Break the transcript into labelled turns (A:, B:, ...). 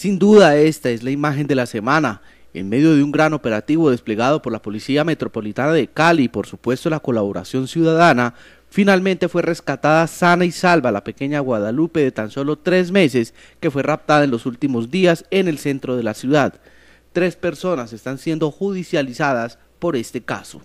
A: Sin duda esta es la imagen de la semana, en medio de un gran operativo desplegado por la Policía Metropolitana de Cali y por supuesto la colaboración ciudadana, finalmente fue rescatada sana y salva la pequeña Guadalupe de tan solo tres meses que fue raptada en los últimos días en el centro de la ciudad. Tres personas están siendo judicializadas por este caso.